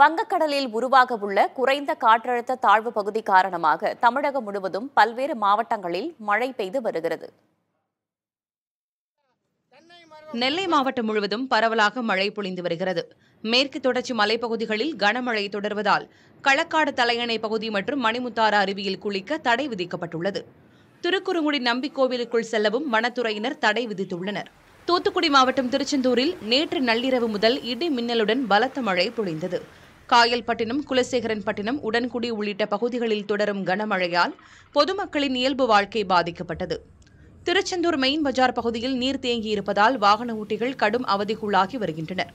வங்கக்கடலில் உருவாக உள்ள குறைந்த காற்றழுத்த தாழ்வு பகுதி காரணமாக தமிழகம் முழுவதும் பல்வேறு மாவட்டங்களில் மழை பெய்து வருகிறது நெல்லை மாவட்டம் முழுவதும் பரவலாக மழை பொழிந்து வருகிறது மேற்கு தொடர்ச்சி மலைப்பகுதிகளில் கனமழை தொடர்வதால் களக்காடு தலையணை பகுதி மற்றும் மணிமுத்தாறு அருவியில் குளிக்க தடை விதிக்கப்பட்டுள்ளது திருக்குறுங்குடி நம்பிக்கோவிலுக்குள் செல்லவும் வனத்துறையினர் தடை விதித்துள்ளனர் தூத்துக்குடி மாவட்டம் திருச்செந்தூரில் நேற்று நள்ளிரவு முதல் இடி மின்னலுடன் பலத்த மழை பொழிந்தது காயல்பட்டினம் குலசேகரன்பட்டினம் உடன்குடி உள்ளிட்ட பகுதிகளில் தொடரும் கனமழையால் பொதுமக்களின் இயல்பு வாழ்க்கை பாதிக்கப்பட்டது திருச்செந்தூர் மெயின் பஜார் பகுதியில் நீர் தேங்கியிருப்பதால் வாகன ஓட்டிகள் கடும் அவதிக்குள்ளாகி வருகின்றனர்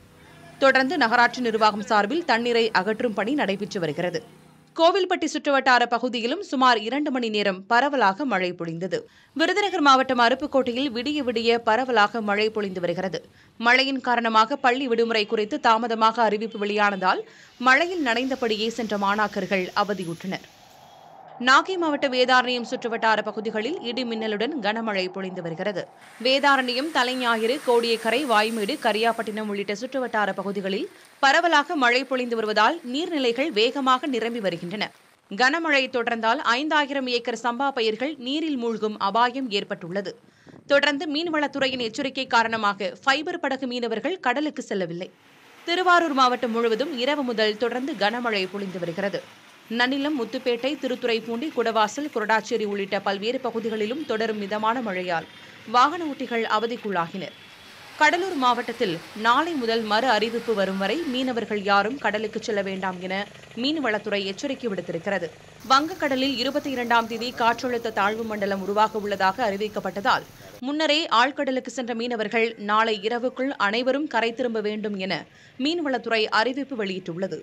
தொடர்ந்து நகராட்சி நிர்வாகம் சார்பில் தண்ணீரை அகற்றும் பணி நடைபெற்று வருகிறது கோவில்பட்டி சுற்றுவட்டார பகுதியிலும் சுமார் இரண்டு மணி நேரம் பரவலாக மழை பொழிந்தது விருதுநகர் மாவட்டம் அருப்புக்கோட்டையில் விடிய விடிய பரவலாக மழை பொழிந்து வருகிறது மழையின் காரணமாக பள்ளி விடுமுறை குறித்து தாமதமாக அறிவிப்பு வெளியானதால் மழையில் நனைந்தபடியே சென்ற மாணாக்கர்கள் அவதியுற்றனர் நாகை மாவட்ட வேதாரண்யம் சுற்றுவட்டார பகுதிகளில் இடி மின்னலுடன் கனமழை பொழிந்து வருகிறது வேதாரண்யம் தலைஞாயிறு கோடியக்கரை வாய்மேடு கரியாப்பட்டினம் உள்ளிட்ட சுற்றுவட்டார பகுதிகளில் பரவலாக மழை பொழிந்து வருவதால் நீர்நிலைகள் வேகமாக நிரம்பி வருகின்றன கனமழை தொடர்ந்தால் ஐந்தாயிரம் ஏக்கர் சம்பா பயிர்கள் நீரில் மூழ்கும் அபாயம் ஏற்பட்டுள்ளது தொடர்ந்து மீன்வளத்துறையின் எச்சரிக்கை காரணமாக ஃபைபர் படகு மீனவர்கள் கடலுக்கு செல்லவில்லை திருவாரூர் மாவட்டம் முழுவதும் இரவு முதல் தொடர்ந்து கனமழை பொழிந்து வருகிறது நன்னிலம் முத்துப்பேட்டை திருத்துறைப்பூண்டி குடவாசல் குரடாச்சேரி உள்ளிட்ட பல்வேறு பகுதிகளிலும் தொடரும் மிதமான மழையால் வாகன ஓட்டிகள் அவதிக்குள்ளாகினர் கடலூர் மாவட்டத்தில் நாளை முதல் மறு அறிவிப்பு வரும் வரை மீனவர்கள் யாரும் கடலுக்கு செல்ல வேண்டாம் என மீன்வளத்துறை எச்சரிக்கை விடுத்திருக்கிறது வங்கக்கடலில் இருபத்தி இரண்டாம் தேதி காற்றழுத்த தாழ்வு மண்டலம் உருவாக உள்ளதாக அறிவிக்கப்பட்டதால் முன்னரே ஆழ்கடலுக்கு சென்ற மீனவர்கள் நாளை இரவுக்குள் அனைவரும் கரை திரும்ப வேண்டும் என மீன்வளத்துறை அறிவிப்பு வெளியிட்டுள்ளது